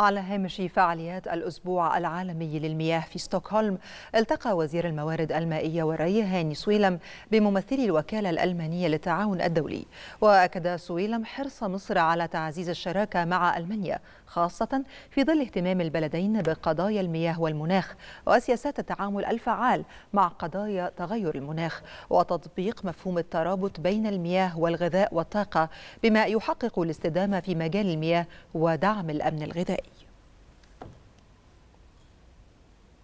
على هامش فعاليات الأسبوع العالمي للمياه في ستوكهولم التقى وزير الموارد المائية والري هاني سويلم بممثلي الوكالة الألمانية للتعاون الدولي وأكد سويلم حرص مصر على تعزيز الشراكة مع ألمانيا خاصة في ظل اهتمام البلدين بقضايا المياه والمناخ وسياسات التعامل الفعال مع قضايا تغير المناخ وتطبيق مفهوم الترابط بين المياه والغذاء والطاقة بما يحقق الاستدامة في مجال المياه ودعم الأمن الغذائي